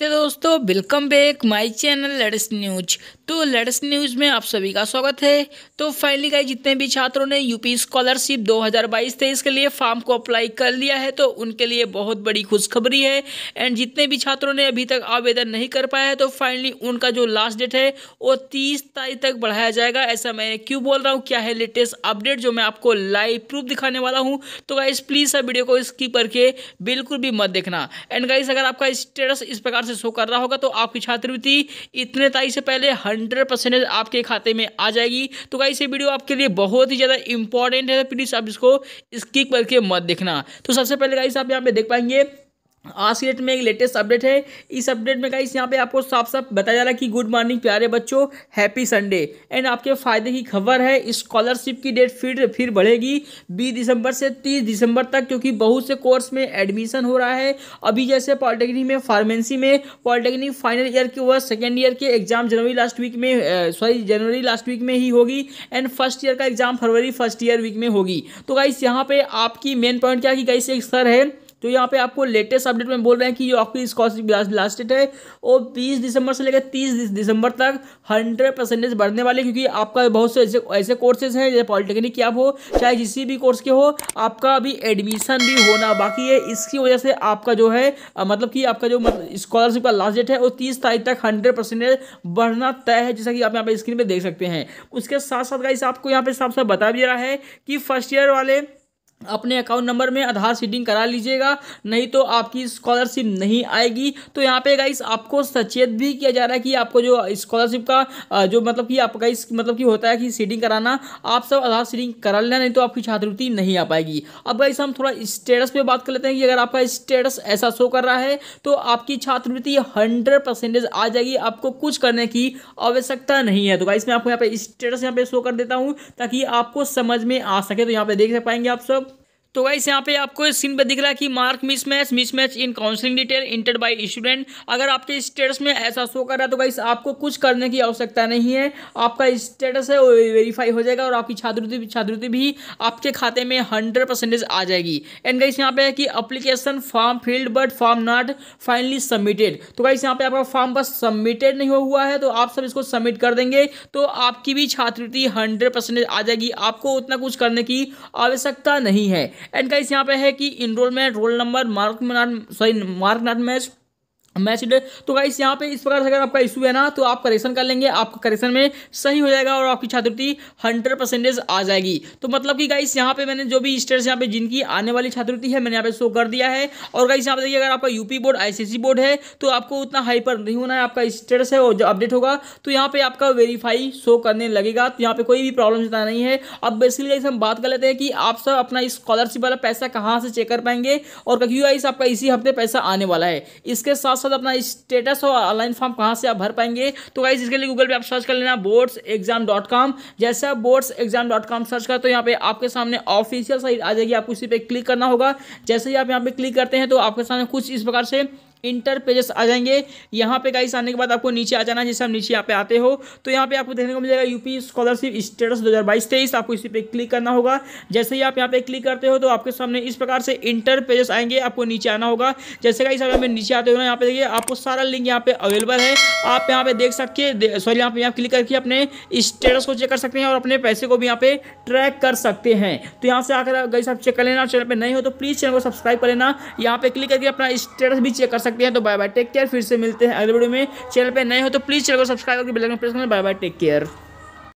तो दोस्तों welcome back my channel latest news तो लेटेस्ट न्यूज में आप सभी का स्वागत है तो फाइनली गए जितने भी छात्रों ने यूपी स्कॉलरशिप 2022 तेईस के लिए फॉर्म को अप्लाई कर लिया है तो उनके लिए बहुत बड़ी खुशखबरी है एंड जितने भी छात्रों ने अभी तक आवेदन नहीं कर पाया है तो फाइनली उनका जो लास्ट डेट है वो तीस तारीख तक बढ़ाया जाएगा ऐसा मैं क्यों बोल रहा हूँ क्या है लेटेस्ट अपडेट जो मैं आपको लाइव प्रूफ दिखाने वाला हूँ तो गाइस प्लीज़ वीडियो को स्कीप करके बिल्कुल भी मत देखना एंड गाइस अगर आपका स्टेटस इस प्रकार से शो कर रहा होगा तो आपकी छात्रवृत्ति इतने तारीख से पहले हंड्रेड परसेंटेज आपके खाते में आ जाएगी तो गाइस ये वीडियो आपके लिए बहुत ही ज़्यादा इंपॉर्टेंट है प्लीज़ तो आप इसको स्किप करके मत देखना तो सबसे पहले गाइस आप यहाँ पे देख पाएंगे आज की डेट में एक लेटेस्ट अपडेट है इस अपडेट में गाइस यहाँ पे आपको साफ साफ बताया जा रहा है कि गुड मॉर्निंग प्यारे बच्चों हैप्पी संडे एंड आपके फायदे की खबर है स्कॉलरशिप की डेट फिर फिर बढ़ेगी 20 दिसंबर से 30 दिसंबर तक क्योंकि बहुत से कोर्स में एडमिशन हो रहा है अभी जैसे पॉलिटेक्निक में फार्मेंसी में पॉलिटेक्निक फाइनल ईयर के वह सेकेंड ईयर के एग्जाम जनवरी लास्ट वीक में सॉरी जनवरी लास्ट वीक में ही होगी एंड फर्स्ट ईयर का एग्जाम फरवरी फर्स्ट ईयर वीक में होगी तो गाइस यहाँ पर आपकी मेन पॉइंट क्या कि गाइस एक सर है तो यहाँ पे आपको लेटेस्ट अपडेट में बोल रहे हैं कि ये आपकी स्कॉलरशिप लास्ट डेट है और बीस दिसंबर से लेकर तीस दिसंबर तक हंड्रेड परसेंटेज बढ़ने वाले क्योंकि आपका बहुत से ऐसे ऐसे कोर्सेज हैं जैसे पॉलिटेक्निक के आप हो चाहे किसी भी कोर्स के हो आपका अभी एडमिशन भी होना बाकी है इसकी वजह से आपका जो है मतलब कि आपका जो स्कॉलरशिप का लास्ट डेट है वो तीस तारीख तक हंड्रेड परसेंटेज बढ़ना तय है जैसा कि आप यहाँ पर स्क्रीन पर देख सकते हैं उसके साथ साथ का आपको यहाँ पे साफ साफ बता भी रहा है कि फर्स्ट ईयर वाले अपने अकाउंट नंबर में आधार सीडिंग करा लीजिएगा नहीं तो आपकी स्कॉलरशिप नहीं आएगी तो यहाँ पे गाइस आपको सचेत भी किया जा रहा है कि आपको जो स्कॉलरशिप का जो मतलब कि आपका इस मतलब कि होता है कि सीडिंग कराना आप सब आधार सीडिंग करा लेना नहीं तो आपकी छात्रवृत्ति नहीं आ पाएगी अब गाइस हम थोड़ा स्टेटस पर बात कर लेते हैं कि अगर आपका स्टेटस ऐसा शो कर रहा है तो आपकी छात्रवृत्ति हंड्रेड आ जाएगी आपको कुछ करने की आवश्यकता नहीं है तो गाइस मैं आपको यहाँ पर स्टेटस यहाँ पर शो कर देता हूँ ताकि आपको समझ में आ सके तो यहाँ पर देख पाएंगे आप सब तो वाइस यहाँ पे आपको सीन पर दिख रहा है कि mark mismatch mismatch in counselling detail inter by student अगर आपके स्टेटस में ऐसा शो कर रहा है तो वाइस आपको कुछ करने की आवश्यकता नहीं है आपका स्टेटस है वो वेरीफाई हो जाएगा और आपकी छात्रवृत्ति छात्रवृत्ति भी आपके खाते में हंड्रेड परसेंटेज आ जाएगी एंड गाइस यहाँ पे है कि application form filled but form not finally submitted तो वाइस यहाँ पे आपका फॉर्म बस सबमिटेड नहीं हुआ है तो आप सब इसको सबमिट कर देंगे तो आपकी भी छात्रवृत्ति हंड्रेड परसेंटेज आ जाएगी आपको उतना कुछ करने की आवश्यकता नहीं है एंड गाइस यहाँ पे है कि enrolment roll number mark sorry mark not match matched तो गाइस यहाँ पे इस प्रकार से अगर आपका इशू है ना तो आप करेक्शन कर लेंगे आपका करेक्शन में सही हो जाएगा और आपकी छात्रवृत्ति हंड्रेड परसेंटेज आ जाएगी तो मतलब कि गाइस यहाँ पे मैंने जो भी स्टेट्स यहाँ पे जिनकी आने वाली छात्रवृत्ति है मैंने यहाँ पे शो कर दिया है और गाइस यहाँ पे देखिए अगर आपका यूपी बोर्ड आई बोर्ड है तो आपको उतना पर नहीं होना है आपका स्टेटस है वो जो अपडेट होगा तो यहाँ पर आपका वेरीफाई शो करने लगेगा तो यहाँ पर कोई भी प्रॉब्लम जितना नहीं है अब बेसिकली गाइस हम बात कर लेते हैं कि आप सब अपना स्कॉलरशिप वाला पैसा कहाँ से चेक कर पाएंगे और क्योंकि गाइस आपका इसी हफ्ते पैसा आने वाला है इसके साथ साथ अपना स्टेटस और ऑनलाइन फॉर्म कहाँ से आप भर पाएंगे तो गाइज इसके लिए गूगल पे आप सर्च कर लेना बोर्ड्स एग्जाम डॉट कॉम जैसे आप boards exam dot com search करते हो यहाँ पे आपके सामने ऑफिशियल साइट आ जाएगी आपको इसी पे क्लिक करना होगा जैसे ही आप यहाँ पे क्लिक करते हैं तो आपके सामने कुछ इस प्रकार से इंटर पेजेस आ जाएंगे यहाँ पे गाइस आने के बाद आपको नीचे आ जाना है जैसे हम नीचे यहाँ पे आते हो तो यहाँ पे आपको देखने को मिलेगा यूपी स्कॉलरशिप स्टेटस 2022 तेईस आपको इसी पे क्लिक करना होगा जैसे ही आप यहाँ पे क्लिक करते हो तो आपके सामने इस प्रकार से इंटर पेजेस आएंगे आपको नीचे आना होगा जैसे गाइस अगर मैं नीचे आते हो ना यहाँ पे देखिए आपको सारा लिंक यहाँ पे अवेलेबल है आप यहाँ पे देख सकते सॉरी यहाँ पे यहाँ क्लिक करके अपने स्टेटस को चेक कर सकते हैं और अपने पैसे को भी यहाँ पे ट्रैक कर सकते हैं तो यहाँ से आकर गाइस आप चेक कर लेना चैनल पर नहीं हो तो प्लीज़ चैनल को सब्सक्राइब कर लेना यहाँ पे क्लिक करके अपना स्टेटस भी चेक कर सकते हैं तो बाय बाय टेक केयर फिर से मिलते हैं अगले वीडियो में चैनल पर नए हो तो प्लीज़ चैनल को सब्सक्राइब करके bell icon press bye bye take care